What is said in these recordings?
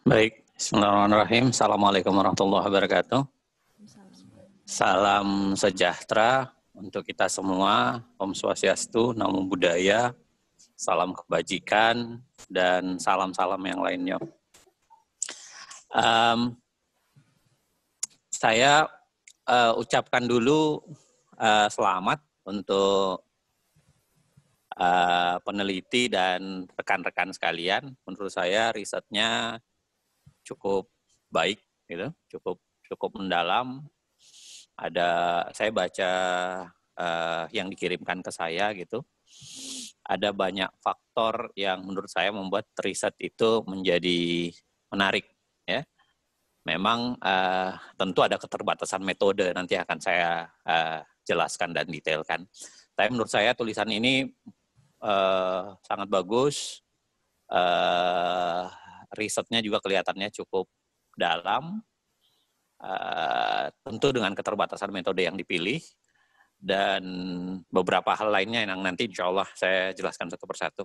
Baik, Bismillahirrahmanirrahim. Assalamualaikum warahmatullahi wabarakatuh. Salam sejahtera untuk kita semua, Om Swastiastu, Namo Buddhaya, salam kebajikan, dan salam-salam yang lainnya. Um, saya uh, ucapkan dulu uh, selamat untuk uh, peneliti dan rekan-rekan sekalian. Menurut saya risetnya cukup baik gitu cukup cukup mendalam ada saya baca uh, yang dikirimkan ke saya gitu ada banyak faktor yang menurut saya membuat riset itu menjadi menarik ya memang uh, tentu ada keterbatasan metode nanti akan saya uh, jelaskan dan detailkan tapi menurut saya tulisan ini uh, sangat bagus uh, risetnya juga kelihatannya cukup dalam, uh, tentu dengan keterbatasan metode yang dipilih, dan beberapa hal lainnya yang nanti insya Allah saya jelaskan satu persatu.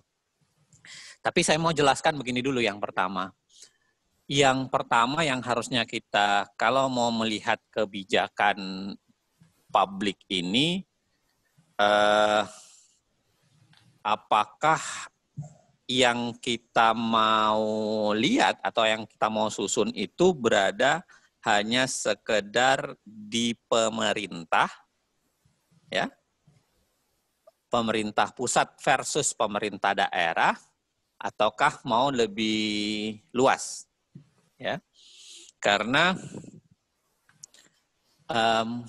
Tapi saya mau jelaskan begini dulu yang pertama. Yang pertama yang harusnya kita kalau mau melihat kebijakan publik ini, eh, apakah yang kita mau lihat atau yang kita mau susun itu berada hanya sekedar di pemerintah ya pemerintah pusat versus pemerintah daerah ataukah mau lebih luas ya karena um,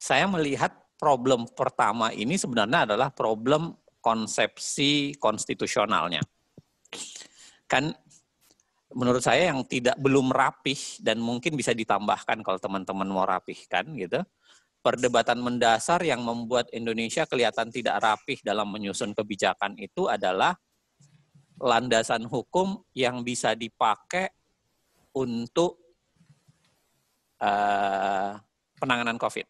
saya melihat problem pertama ini sebenarnya adalah problem konsepsi konstitusionalnya. Kan menurut saya yang tidak belum rapih dan mungkin bisa ditambahkan kalau teman-teman mau rapihkan gitu. Perdebatan mendasar yang membuat Indonesia kelihatan tidak rapih dalam menyusun kebijakan itu adalah landasan hukum yang bisa dipakai untuk uh, penanganan COVID.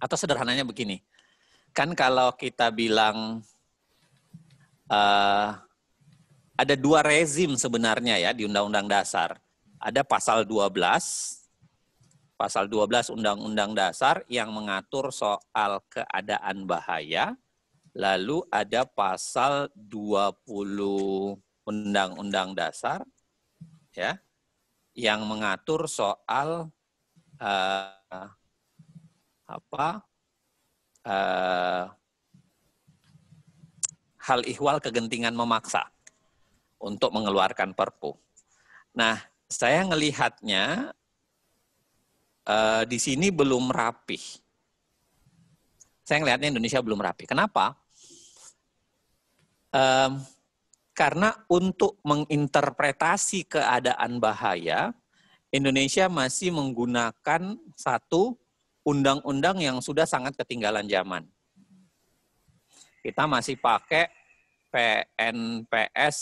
Atau sederhananya begini, kan kalau kita bilang uh, ada dua rezim sebenarnya ya di Undang-Undang Dasar. Ada pasal 12, pasal 12 Undang-Undang Dasar yang mengatur soal keadaan bahaya. Lalu ada pasal 20 Undang-Undang Dasar ya yang mengatur soal uh, apa uh, hal ihwal kegentingan memaksa untuk mengeluarkan perpu. Nah, saya melihatnya uh, eh, di sini belum rapih. Saya melihatnya Indonesia belum rapi. Kenapa? Um, karena untuk menginterpretasi keadaan bahaya, Indonesia masih menggunakan satu undang-undang yang sudah sangat ketinggalan zaman. Kita masih pakai PNPS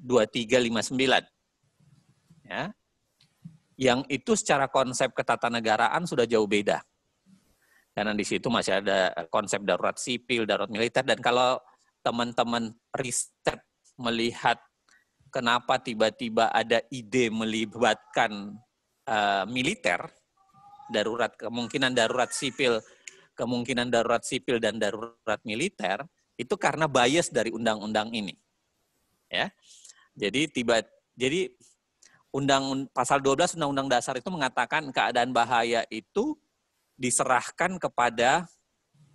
2359. Ya. Yang itu secara konsep ketatanegaraan sudah jauh beda. Karena di situ masih ada konsep darurat sipil, darurat militer, dan kalau teman-teman riset melihat kenapa tiba-tiba ada ide melibatkan uh, militer, darurat kemungkinan darurat sipil, kemungkinan darurat sipil dan darurat militer itu karena bias dari undang-undang ini. Ya. Jadi tiba jadi undang pasal 12 Undang-Undang Dasar itu mengatakan keadaan bahaya itu diserahkan kepada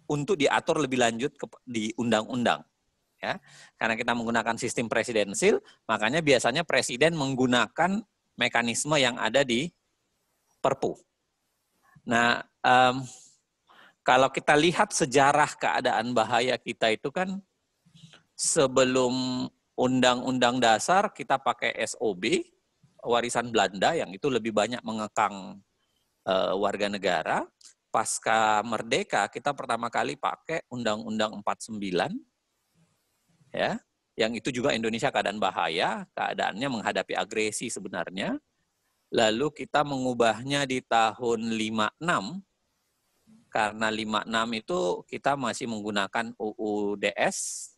untuk diatur lebih lanjut ke, di undang-undang. Ya, karena kita menggunakan sistem presidensil, makanya biasanya presiden menggunakan mekanisme yang ada di Perpu. Nah, um, kalau kita lihat sejarah keadaan bahaya kita itu kan sebelum undang-undang dasar kita pakai SOB warisan Belanda yang itu lebih banyak mengekang uh, warga negara. Pasca merdeka kita pertama kali pakai undang-undang 49 ya, yang itu juga Indonesia keadaan bahaya, keadaannya menghadapi agresi sebenarnya lalu kita mengubahnya di tahun 56 karena 56 itu kita masih menggunakan UUDS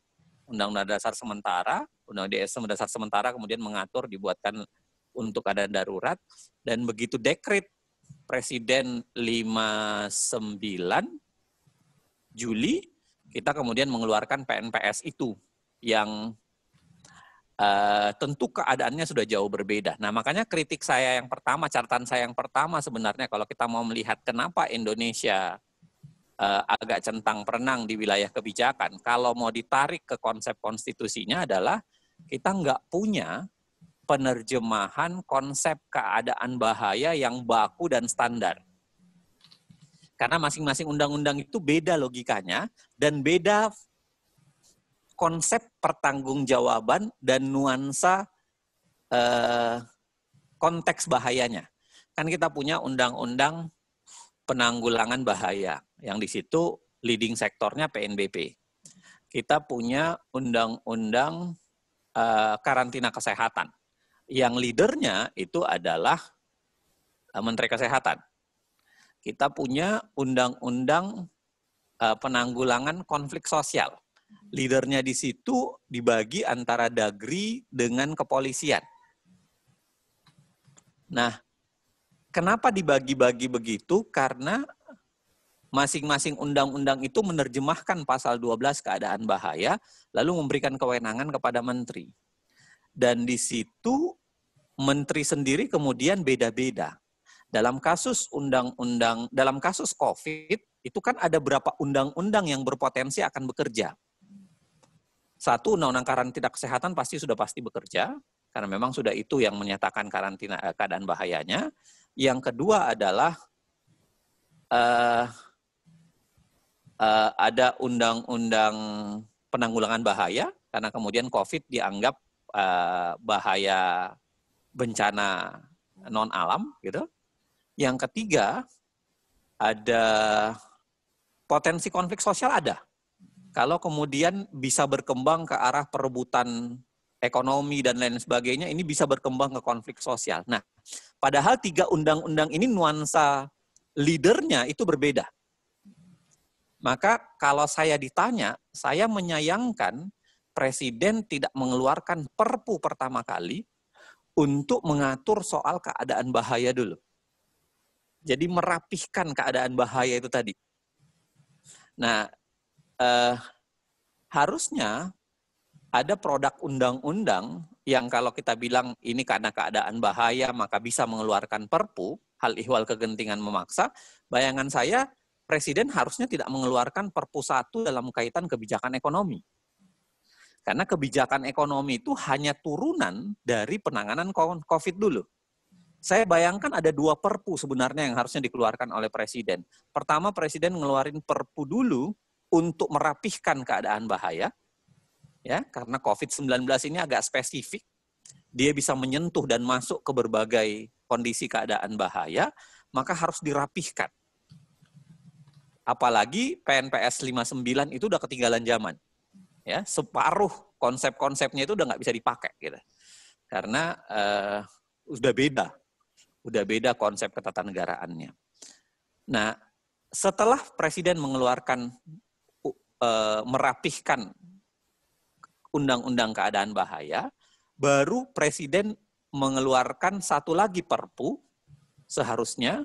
Undang-Undang Dasar Sementara Undang-Undang Dasar Sementara kemudian mengatur dibuatkan untuk ada darurat dan begitu dekret Presiden 59 Juli kita kemudian mengeluarkan PNPS itu yang Eh, tentu keadaannya sudah jauh berbeda. Nah, makanya kritik saya yang pertama, catatan saya yang pertama sebenarnya kalau kita mau melihat kenapa Indonesia eh, agak centang perenang di wilayah kebijakan, kalau mau ditarik ke konsep konstitusinya adalah kita nggak punya penerjemahan konsep keadaan bahaya yang baku dan standar. Karena masing-masing undang-undang itu beda logikanya dan beda konsep pertanggungjawaban dan nuansa eh, konteks bahayanya. Kan kita punya undang-undang penanggulangan bahaya yang di situ leading sektornya PNBP. Kita punya undang-undang eh, karantina kesehatan yang leadernya itu adalah eh, Menteri Kesehatan. Kita punya undang-undang eh, penanggulangan konflik sosial leadernya di situ dibagi antara dagri dengan kepolisian. Nah, kenapa dibagi-bagi begitu? Karena masing-masing undang-undang itu menerjemahkan pasal 12 keadaan bahaya, lalu memberikan kewenangan kepada menteri. Dan di situ menteri sendiri kemudian beda-beda. Dalam kasus undang-undang, dalam kasus COVID, itu kan ada berapa undang-undang yang berpotensi akan bekerja satu, undang-undang karantina kesehatan pasti sudah pasti bekerja, karena memang sudah itu yang menyatakan karantina eh, keadaan bahayanya. Yang kedua adalah uh, uh, ada undang-undang penanggulangan bahaya, karena kemudian COVID dianggap uh, bahaya bencana non alam, gitu. Yang ketiga ada potensi konflik sosial ada kalau kemudian bisa berkembang ke arah perebutan ekonomi dan lain sebagainya, ini bisa berkembang ke konflik sosial. Nah, padahal tiga undang-undang ini nuansa leadernya itu berbeda. Maka kalau saya ditanya, saya menyayangkan presiden tidak mengeluarkan perpu pertama kali untuk mengatur soal keadaan bahaya dulu. Jadi merapihkan keadaan bahaya itu tadi. Nah, eh, harusnya ada produk undang-undang yang kalau kita bilang ini karena keadaan bahaya maka bisa mengeluarkan perpu, hal ihwal kegentingan memaksa, bayangan saya presiden harusnya tidak mengeluarkan perpu satu dalam kaitan kebijakan ekonomi. Karena kebijakan ekonomi itu hanya turunan dari penanganan COVID dulu. Saya bayangkan ada dua perpu sebenarnya yang harusnya dikeluarkan oleh presiden. Pertama, presiden ngeluarin perpu dulu untuk merapihkan keadaan bahaya, ya karena COVID-19 ini agak spesifik, dia bisa menyentuh dan masuk ke berbagai kondisi keadaan bahaya, maka harus dirapihkan. Apalagi PNPS 59 itu udah ketinggalan zaman. Ya, separuh konsep-konsepnya itu udah nggak bisa dipakai gitu. Karena uh, udah beda. Udah beda konsep ketatanegaraannya. Nah, setelah presiden mengeluarkan Eh, merapihkan undang-undang keadaan bahaya, baru presiden mengeluarkan satu lagi perpu seharusnya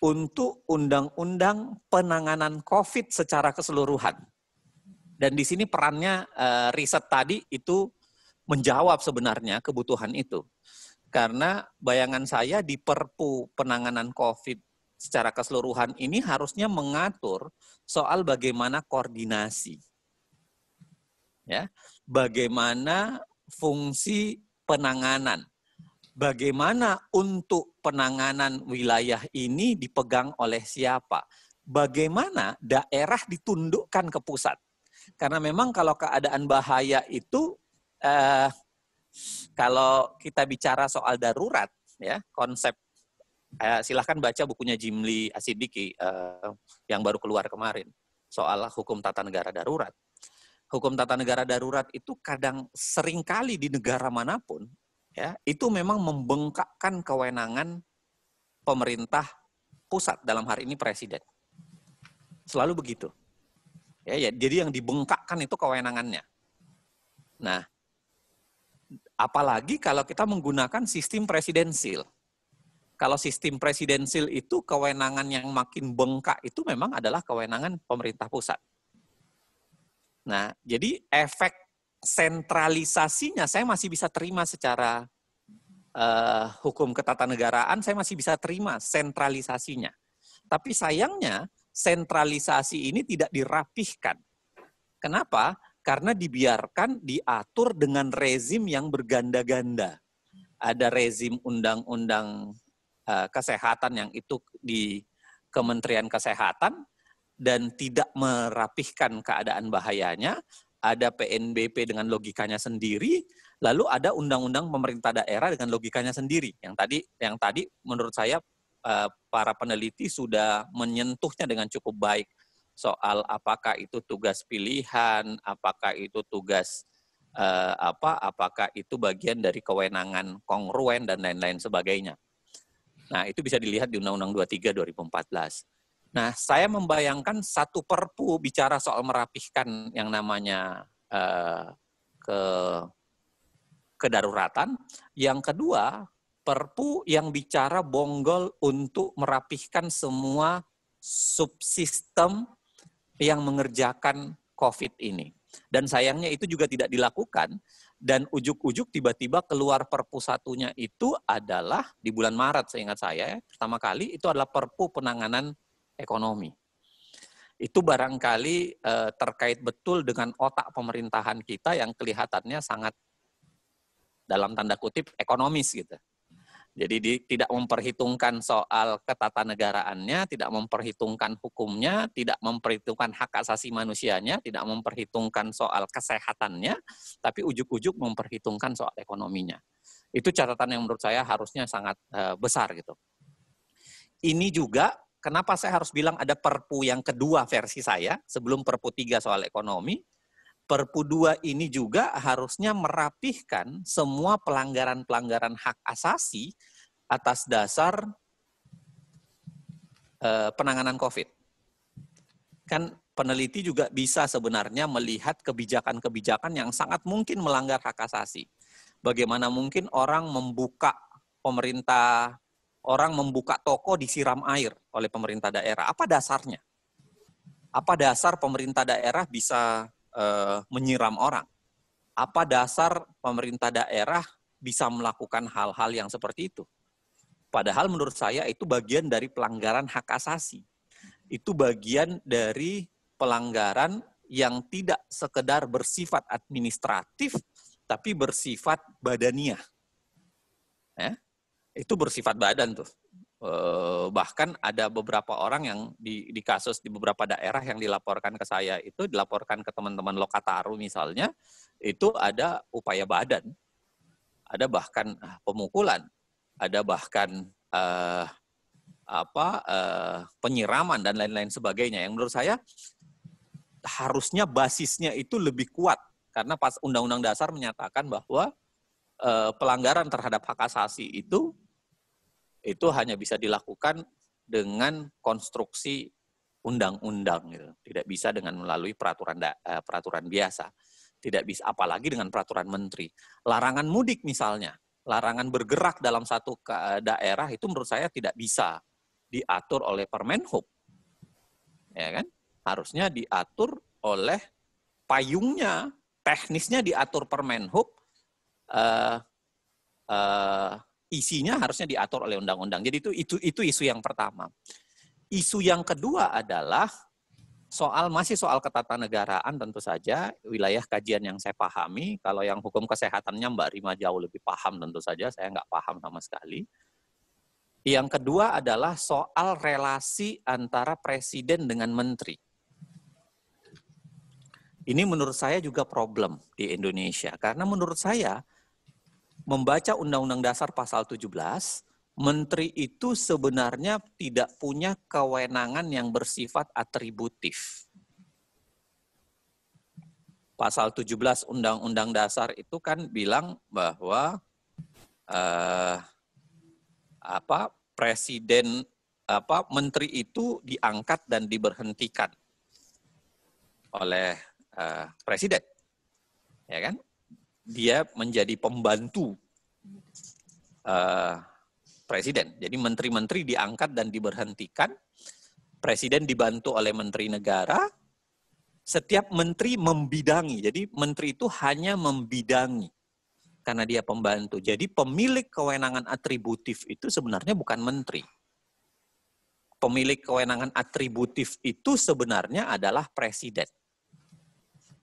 untuk undang-undang penanganan COVID secara keseluruhan. Dan di sini perannya eh, riset tadi itu menjawab sebenarnya kebutuhan itu. Karena bayangan saya di perpu penanganan COVID secara keseluruhan ini harusnya mengatur soal bagaimana koordinasi. Ya, bagaimana fungsi penanganan. Bagaimana untuk penanganan wilayah ini dipegang oleh siapa? Bagaimana daerah ditundukkan ke pusat? Karena memang kalau keadaan bahaya itu eh, kalau kita bicara soal darurat ya, konsep uh, silahkan baca bukunya Jimli Asidiki uh, yang baru keluar kemarin soal hukum tata negara darurat. Hukum tata negara darurat itu kadang seringkali di negara manapun ya itu memang membengkakkan kewenangan pemerintah pusat dalam hari ini presiden. Selalu begitu. Ya, ya jadi yang dibengkakkan itu kewenangannya. Nah, apalagi kalau kita menggunakan sistem presidensil kalau sistem presidensil itu kewenangan yang makin bengkak itu memang adalah kewenangan pemerintah pusat. Nah, jadi efek sentralisasinya saya masih bisa terima secara uh, hukum ketatanegaraan, saya masih bisa terima sentralisasinya. Tapi sayangnya sentralisasi ini tidak dirapihkan. Kenapa? Karena dibiarkan diatur dengan rezim yang berganda-ganda. Ada rezim undang-undang Eh, kesehatan yang itu di Kementerian Kesehatan dan tidak merapihkan keadaan bahayanya, ada PNBP dengan logikanya sendiri, lalu ada undang-undang pemerintah daerah dengan logikanya sendiri. Yang tadi yang tadi menurut saya eh, para peneliti sudah menyentuhnya dengan cukup baik soal apakah itu tugas pilihan, apakah itu tugas eh, apa, apakah itu bagian dari kewenangan kongruen dan lain-lain sebagainya. Nah, itu bisa dilihat di Undang-Undang 23 2014. Nah, saya membayangkan satu perpu bicara soal merapihkan yang namanya eh, ke kedaruratan. Yang kedua, perpu yang bicara bonggol untuk merapihkan semua subsistem yang mengerjakan COVID ini. Dan sayangnya itu juga tidak dilakukan dan ujuk-ujuk tiba-tiba keluar perpu satunya itu adalah di bulan Maret seingat saya pertama kali itu adalah perpu penanganan ekonomi. Itu barangkali eh, terkait betul dengan otak pemerintahan kita yang kelihatannya sangat dalam tanda kutip ekonomis gitu. Jadi di, tidak memperhitungkan soal ketatanegaraannya, tidak memperhitungkan hukumnya, tidak memperhitungkan hak asasi manusianya, tidak memperhitungkan soal kesehatannya, tapi ujuk-ujuk memperhitungkan soal ekonominya. Itu catatan yang menurut saya harusnya sangat e, besar gitu. Ini juga kenapa saya harus bilang ada perpu yang kedua versi saya sebelum perpu tiga soal ekonomi, Perpu 2 ini juga harusnya merapihkan semua pelanggaran-pelanggaran hak asasi atas dasar eh, penanganan COVID. Kan peneliti juga bisa sebenarnya melihat kebijakan-kebijakan yang sangat mungkin melanggar hak asasi. Bagaimana mungkin orang membuka pemerintah, orang membuka toko disiram air oleh pemerintah daerah? Apa dasarnya? Apa dasar pemerintah daerah bisa uh, menyiram orang. Apa dasar pemerintah daerah bisa melakukan hal-hal yang seperti itu? Padahal menurut saya itu bagian dari pelanggaran hak asasi. Itu bagian dari pelanggaran yang tidak sekedar bersifat administratif, tapi bersifat badaniah. Ya, itu bersifat badan tuh. Eh, bahkan ada beberapa orang yang di, di kasus di beberapa daerah yang dilaporkan ke saya itu dilaporkan ke teman-teman lokataru misalnya itu ada upaya badan ada bahkan ah, pemukulan ada bahkan eh, apa eh, penyiraman dan lain-lain sebagainya yang menurut saya harusnya basisnya itu lebih kuat karena pas undang-undang dasar menyatakan bahwa eh, pelanggaran terhadap hak asasi itu itu hanya bisa dilakukan dengan konstruksi undang-undang gitu. Tidak bisa dengan melalui peraturan da, eh, peraturan biasa. Tidak bisa apalagi dengan peraturan menteri. Larangan mudik misalnya, larangan bergerak dalam satu eh, daerah itu menurut saya tidak bisa diatur oleh Permenhub. Ya kan? Harusnya diatur oleh payungnya, teknisnya diatur Permenhub eh, eh, isinya harusnya diatur oleh undang-undang. Jadi itu itu itu isu yang pertama. Isu yang kedua adalah soal masih soal ketatanegaraan tentu saja wilayah kajian yang saya pahami kalau yang hukum kesehatannya Mbak Rima jauh lebih paham tentu saja saya nggak paham sama sekali yang kedua adalah soal relasi antara presiden dengan menteri ini menurut saya juga problem di Indonesia karena menurut saya membaca Undang-Undang Dasar pasal 17, menteri itu sebenarnya tidak punya kewenangan yang bersifat atributif. Pasal 17 Undang-Undang Dasar itu kan bilang bahwa eh, apa presiden apa menteri itu diangkat dan diberhentikan oleh eh, presiden. Ya kan? dia menjadi pembantu uh, presiden. Jadi menteri-menteri diangkat dan diberhentikan, presiden dibantu oleh menteri negara. Setiap menteri membidangi. Jadi menteri itu hanya membidangi karena dia pembantu. Jadi pemilik kewenangan atributif itu sebenarnya bukan menteri. Pemilik kewenangan atributif itu sebenarnya adalah presiden.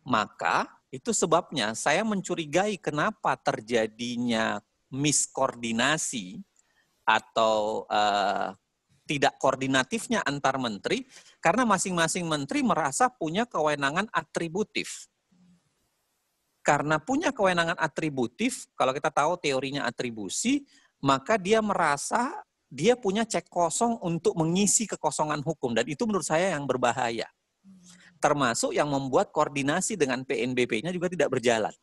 Maka itu sebabnya saya mencurigai kenapa terjadinya miskoordinasi atau uh, tidak koordinatifnya antar menteri karena masing-masing menteri merasa punya kewenangan atributif. Karena punya kewenangan atributif, kalau kita tahu teorinya atribusi, maka dia merasa dia punya cek kosong untuk mengisi kekosongan hukum dan itu menurut saya yang berbahaya termasuk yang membuat koordinasi dengan PNBP-nya juga tidak berjalan.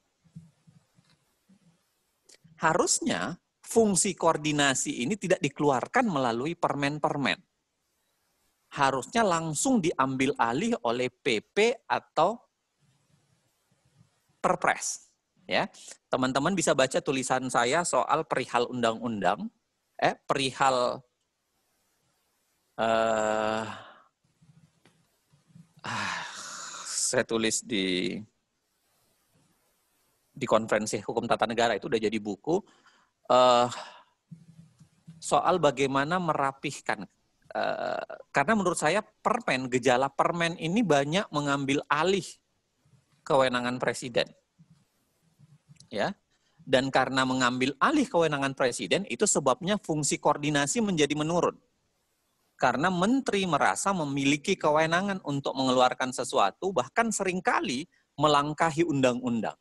Harusnya fungsi koordinasi ini tidak dikeluarkan melalui permen-permen. Harusnya langsung diambil alih oleh PP atau Perpres. Ya, teman-teman bisa baca tulisan saya soal perihal undang-undang, eh perihal eh, ah, saya tulis di di konferensi hukum tata negara itu udah jadi buku uh, soal bagaimana merapihkan uh, karena menurut saya permen gejala permen ini banyak mengambil alih kewenangan presiden ya dan karena mengambil alih kewenangan presiden itu sebabnya fungsi koordinasi menjadi menurun karena menteri merasa memiliki kewenangan untuk mengeluarkan sesuatu, bahkan seringkali melangkahi undang-undang.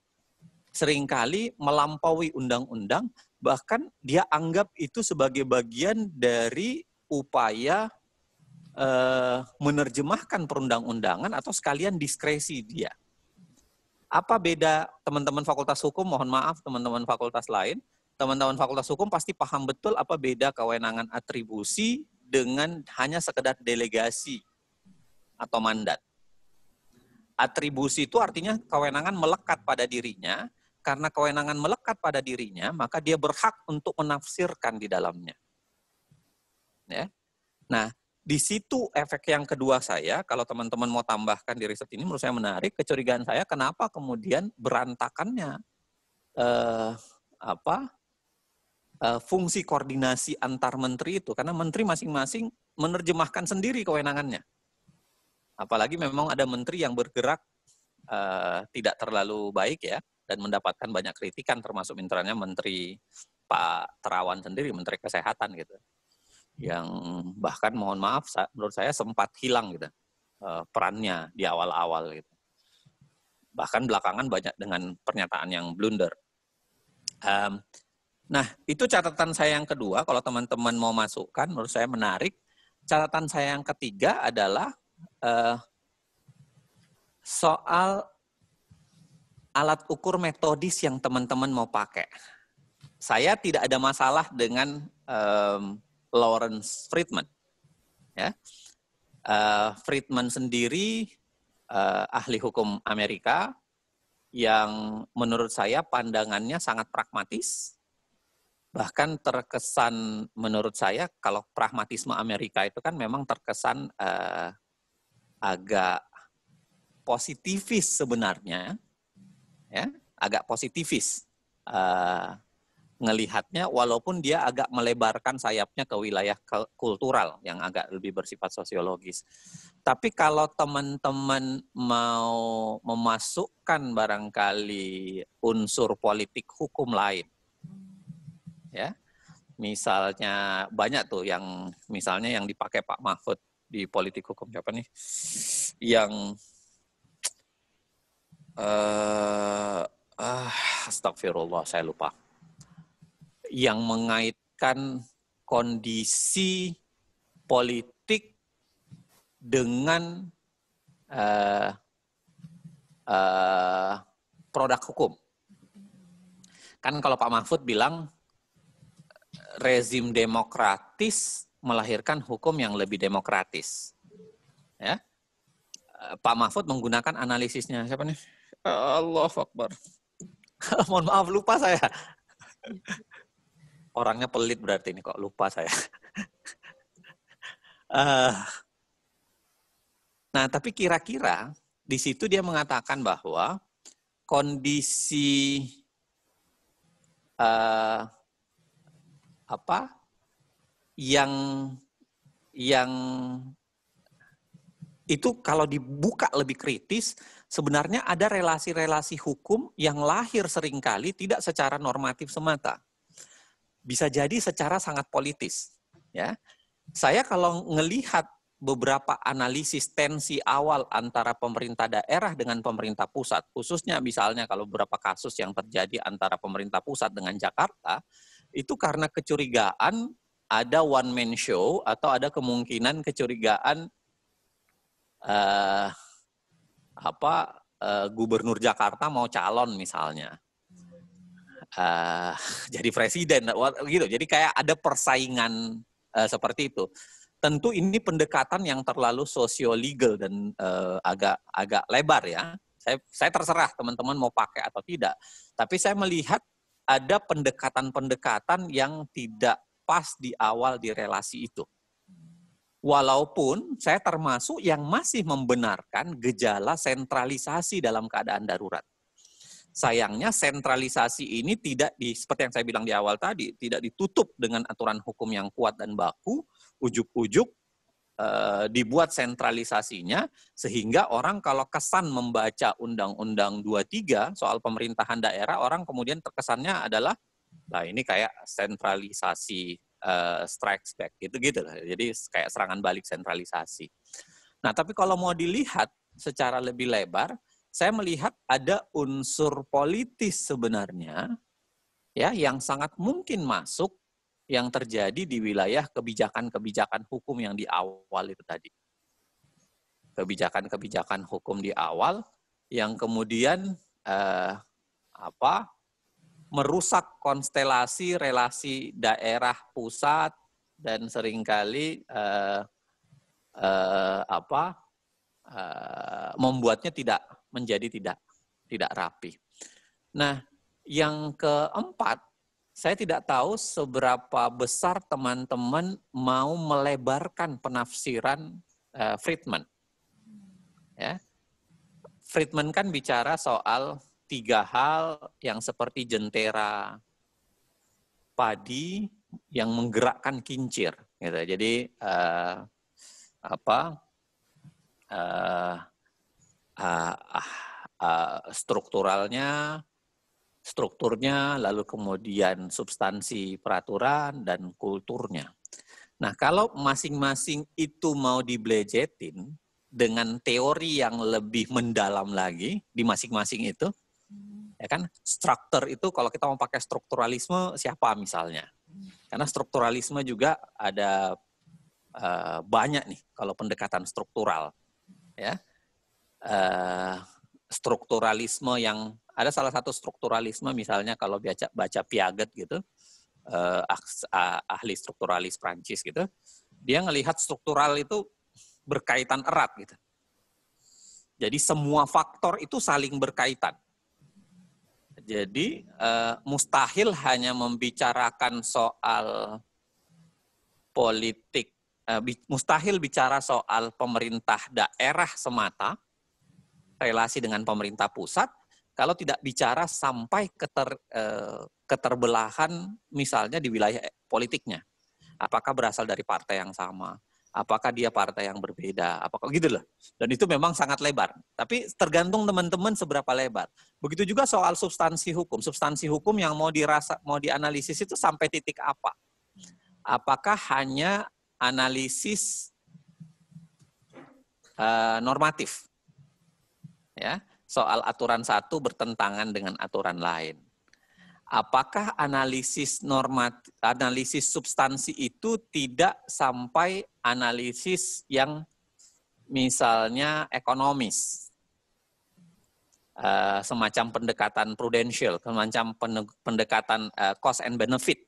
Seringkali melampaui undang-undang, bahkan dia anggap itu sebagai bagian dari upaya eh, menerjemahkan perundang-undangan atau sekalian diskresi dia. Apa beda teman-teman fakultas hukum? Mohon maaf teman-teman fakultas lain. Teman-teman fakultas hukum pasti paham betul apa beda kewenangan atribusi dengan hanya sekedar delegasi atau mandat. Atribusi itu artinya kewenangan melekat pada dirinya, karena kewenangan melekat pada dirinya, maka dia berhak untuk menafsirkan di dalamnya. Ya. Nah, di situ efek yang kedua saya, kalau teman-teman mau tambahkan di riset ini, menurut saya menarik, kecurigaan saya kenapa kemudian berantakannya eh, apa Eh, fungsi koordinasi antar menteri itu karena menteri masing-masing menerjemahkan sendiri kewenangannya. Apalagi memang ada menteri yang bergerak uh, tidak terlalu baik ya dan mendapatkan banyak kritikan termasuk mitranya menteri Pak Terawan sendiri menteri kesehatan gitu. Yang bahkan mohon maaf menurut saya sempat hilang gitu uh, perannya di awal-awal gitu. Bahkan belakangan banyak dengan pernyataan yang blunder. Um, Nah, itu catatan saya yang kedua. Kalau teman-teman mau masukkan, menurut saya menarik. Catatan saya yang ketiga adalah eh, soal alat ukur metodis yang teman-teman mau pakai. Saya tidak ada masalah dengan um, Lawrence Friedman. Ya. Uh, Friedman sendiri uh, ahli hukum Amerika yang menurut saya pandangannya sangat pragmatis, bahkan terkesan menurut saya kalau pragmatisme Amerika itu kan memang terkesan uh, agak positivis sebenarnya ya agak positivis uh, ngelihatnya walaupun dia agak melebarkan sayapnya ke wilayah kultural yang agak lebih bersifat sosiologis. Tapi kalau teman-teman mau memasukkan barangkali unsur politik hukum lain ya misalnya banyak tuh yang misalnya yang dipakai Pak Mahfud di politik hukum siapa nih yang eh uh, astagfirullah saya lupa yang mengaitkan kondisi politik dengan uh, uh, produk hukum kan kalau Pak Mahfud bilang rezim demokratis melahirkan hukum yang lebih demokratis. Ya. Eh, Pak Mahfud menggunakan analisisnya. Siapa nih? Allah Akbar. Mohon maaf, lupa saya. Orangnya pelit berarti ini kok, lupa saya. Eh, nah, tapi kira-kira di situ dia mengatakan bahwa kondisi uh, apa yang yang itu kalau dibuka lebih kritis, sebenarnya ada relasi-relasi hukum yang lahir seringkali tidak secara normatif semata. Bisa jadi secara sangat politis. Ya, Saya kalau ngelihat beberapa analisis tensi awal antara pemerintah daerah dengan pemerintah pusat, khususnya misalnya kalau beberapa kasus yang terjadi antara pemerintah pusat dengan Jakarta, itu karena kecurigaan ada one man show atau ada kemungkinan kecurigaan eh, apa eh, gubernur Jakarta mau calon misalnya eh, jadi presiden gitu jadi kayak ada persaingan eh, seperti itu tentu ini pendekatan yang terlalu sosio legal dan eh, agak agak lebar ya saya saya terserah teman-teman mau pakai atau tidak tapi saya melihat ada pendekatan-pendekatan yang tidak pas di awal di relasi itu. Walaupun saya termasuk yang masih membenarkan gejala sentralisasi dalam keadaan darurat. Sayangnya sentralisasi ini tidak di seperti yang saya bilang di awal tadi, tidak ditutup dengan aturan hukum yang kuat dan baku, ujuk-ujuk Eh, dibuat sentralisasinya sehingga orang kalau kesan membaca Undang-Undang 23 soal pemerintahan daerah orang kemudian terkesannya adalah nah ini kayak sentralisasi uh, strikes back gitu-gitu lah. Jadi kayak serangan balik sentralisasi. Nah, tapi kalau mau dilihat secara lebih lebar, saya melihat ada unsur politis sebenarnya ya yang sangat mungkin masuk yang terjadi di wilayah kebijakan-kebijakan hukum yang di awal itu tadi. Kebijakan-kebijakan hukum di awal yang kemudian eh, apa merusak konstelasi relasi daerah pusat dan seringkali eh, eh, apa eh, membuatnya tidak menjadi tidak tidak rapi. Nah, yang keempat saya tidak tahu seberapa besar teman-teman mau melebarkan penafsiran uh, Friedman. Ya. Friedman kan bicara soal tiga hal yang seperti jentera padi yang menggerakkan kincir. Gitu. Jadi uh, apa uh, uh, uh, strukturalnya strukturnya, lalu kemudian substansi peraturan dan kulturnya. Nah, kalau masing-masing itu mau dibelejetin dengan teori yang lebih mendalam lagi di masing-masing itu, ya kan? Struktur itu kalau kita mau pakai strukturalisme siapa misalnya? Karena strukturalisme juga ada uh, banyak nih kalau pendekatan struktural, ya. Uh, strukturalisme yang ada salah satu strukturalisme misalnya kalau baca baca Piaget gitu eh, ahli strukturalis Prancis gitu dia melihat struktural itu berkaitan erat gitu jadi semua faktor itu saling berkaitan jadi eh, mustahil hanya membicarakan soal politik eh, mustahil bicara soal pemerintah daerah semata relasi dengan pemerintah pusat kalau tidak bicara sampai keter, eh, keterbelahan misalnya di wilayah politiknya. Apakah berasal dari partai yang sama? Apakah dia partai yang berbeda? Apakah gitu loh. Dan itu memang sangat lebar. Tapi tergantung teman-teman seberapa lebar. Begitu juga soal substansi hukum. Substansi hukum yang mau dirasa mau dianalisis itu sampai titik apa? Apakah hanya analisis uh, normatif? Ya, soal aturan satu bertentangan dengan aturan lain. Apakah analisis normat analisis substansi itu tidak sampai analisis yang misalnya ekonomis? Eh, semacam pendekatan prudensial, semacam pendekatan eh, cost and benefit.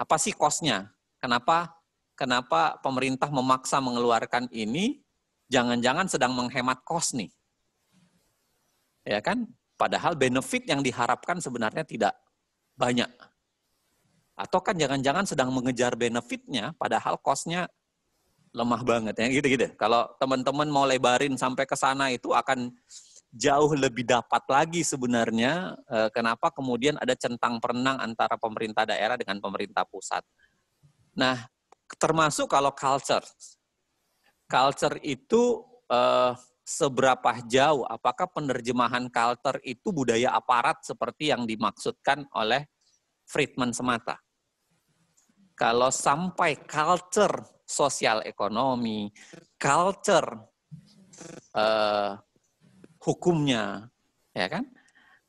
Apa sih costnya? Kenapa kenapa pemerintah memaksa mengeluarkan ini? Jangan-jangan sedang menghemat cost nih Ya kan? Padahal benefit yang diharapkan sebenarnya tidak banyak. Atau kan jangan-jangan sedang mengejar benefitnya padahal cost-nya lemah banget ya gitu-gitu. Kalau teman-teman mau lebarin sampai ke sana itu akan jauh lebih dapat lagi sebenarnya eh, kenapa kemudian ada centang perenang antara pemerintah daerah dengan pemerintah pusat. Nah, termasuk kalau culture. Culture itu eh, seberapa jauh apakah penerjemahan culture itu budaya aparat seperti yang dimaksudkan oleh Friedman semata. Kalau sampai culture sosial ekonomi, culture eh, hukumnya, ya kan?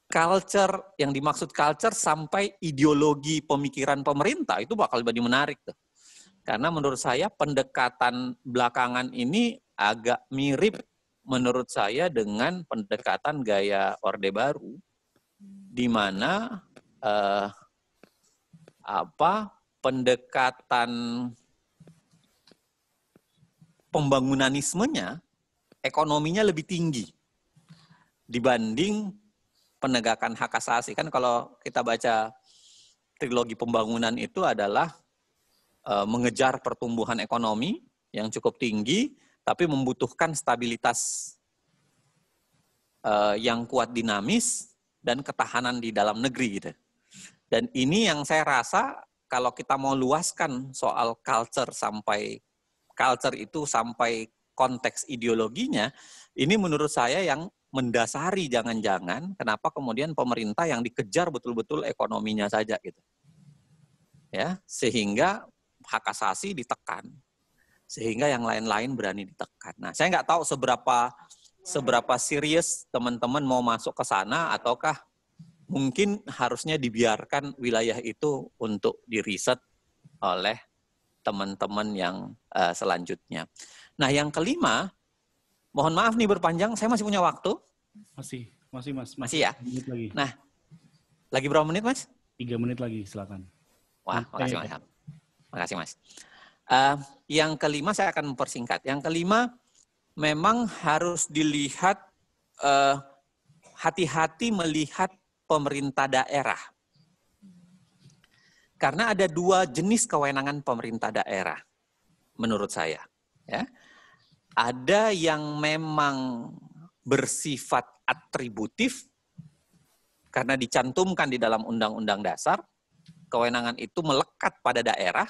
Culture yang dimaksud culture sampai ideologi pemikiran pemerintah itu bakal lebih menarik tuh. Karena menurut saya pendekatan belakangan ini agak mirip menurut saya dengan pendekatan gaya Orde Baru, di mana eh, apa pendekatan pembangunanismenya ekonominya lebih tinggi dibanding penegakan hak asasi kan kalau kita baca trilogi pembangunan itu adalah eh, mengejar pertumbuhan ekonomi yang cukup tinggi tapi membutuhkan stabilitas eh, yang kuat dinamis dan ketahanan di dalam negeri gitu. Dan ini yang saya rasa kalau kita mau luaskan soal culture sampai culture itu sampai konteks ideologinya, ini menurut saya yang mendasari jangan-jangan kenapa kemudian pemerintah yang dikejar betul-betul ekonominya saja gitu. Ya, sehingga hak asasi ditekan sehingga yang lain-lain berani ditekan. Nah, saya nggak tahu seberapa seberapa serius teman-teman mau masuk ke sana ataukah mungkin harusnya dibiarkan wilayah itu untuk diriset oleh teman-teman yang uh, selanjutnya. Nah, yang kelima, mohon maaf nih berpanjang, saya masih punya waktu. Masih, masih mas. Masih, ya? Menit lagi. Nah, lagi berapa menit mas? Tiga menit lagi, silakan. Wah, makasih mas. Makasih mas. Uh, yang kelima saya akan mempersingkat. Yang kelima memang harus dilihat hati eh, hati-hati melihat pemerintah daerah. Karena ada dua jenis kewenangan pemerintah daerah menurut saya. Ya. Ada yang memang bersifat atributif karena dicantumkan di dalam undang-undang dasar, kewenangan itu melekat pada daerah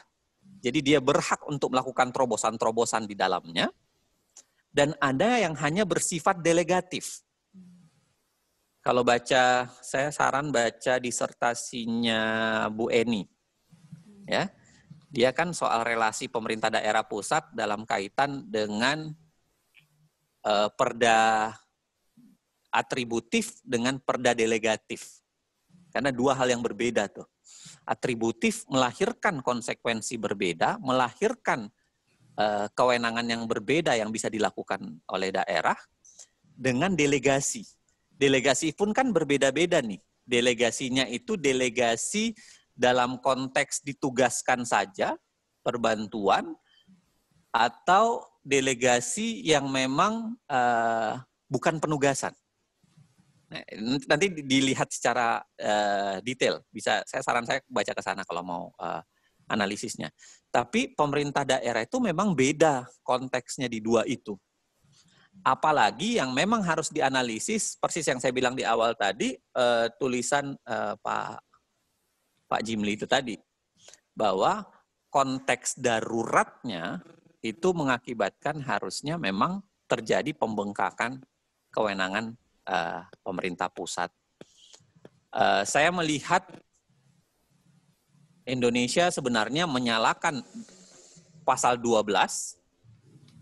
jadi dia berhak untuk melakukan terobosan-terobosan di dalamnya. Dan ada yang hanya bersifat delegatif. Kalau baca, saya saran baca disertasinya Bu Eni. Ya, dia kan soal relasi pemerintah daerah pusat dalam kaitan dengan uh, perda atributif dengan perda delegatif. Karena dua hal yang berbeda tuh atributif melahirkan konsekuensi berbeda, melahirkan eh, kewenangan yang berbeda yang bisa dilakukan oleh daerah dengan delegasi. Delegasi pun kan berbeda-beda nih. Delegasinya itu delegasi dalam konteks ditugaskan saja perbantuan atau delegasi yang memang uh, bukan penugasan nanti dilihat secara uh, detail. Bisa saya saran saya baca ke sana kalau mau uh, analisisnya. Tapi pemerintah daerah itu memang beda konteksnya di dua itu. Apalagi yang memang harus dianalisis persis yang saya bilang di awal tadi uh, tulisan uh, Pak Pak Jimli itu tadi bahwa konteks daruratnya itu mengakibatkan harusnya memang terjadi pembengkakan kewenangan Eh, pemerintah pusat. Uh, saya melihat Indonesia sebenarnya menyalakan pasal 12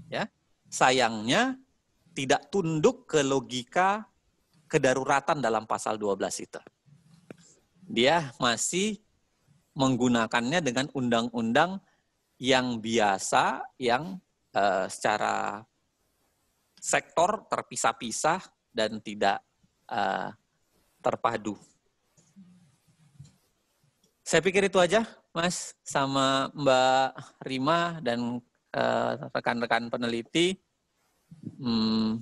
ya. Sayangnya tidak tunduk ke logika kedaruratan dalam pasal 12 itu. Dia masih menggunakannya dengan undang-undang yang biasa yang uh, secara sektor terpisah-pisah dan tidak uh, terpadu. Saya pikir itu aja, Mas, sama Mbak Rima dan eh, rekan-rekan uh, peneliti. Hmm,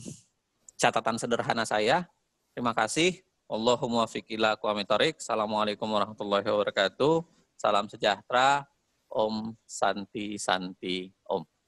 catatan sederhana saya. Terima kasih. Allahumma fikila kuamitorik. Assalamualaikum warahmatullahi wabarakatuh. Salam sejahtera. Om Santi Santi Om.